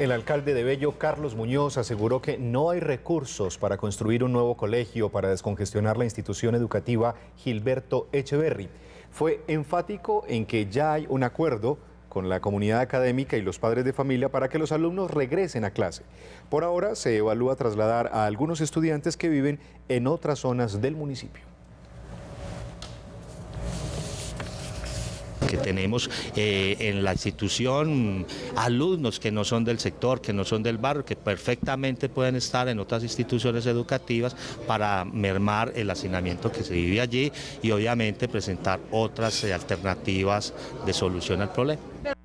El alcalde de Bello, Carlos Muñoz, aseguró que no hay recursos para construir un nuevo colegio para descongestionar la institución educativa Gilberto Echeverry. Fue enfático en que ya hay un acuerdo con la comunidad académica y los padres de familia para que los alumnos regresen a clase. Por ahora se evalúa trasladar a algunos estudiantes que viven en otras zonas del municipio. que tenemos eh, en la institución, alumnos que no son del sector, que no son del barrio, que perfectamente pueden estar en otras instituciones educativas para mermar el hacinamiento que se vive allí y obviamente presentar otras eh, alternativas de solución al problema.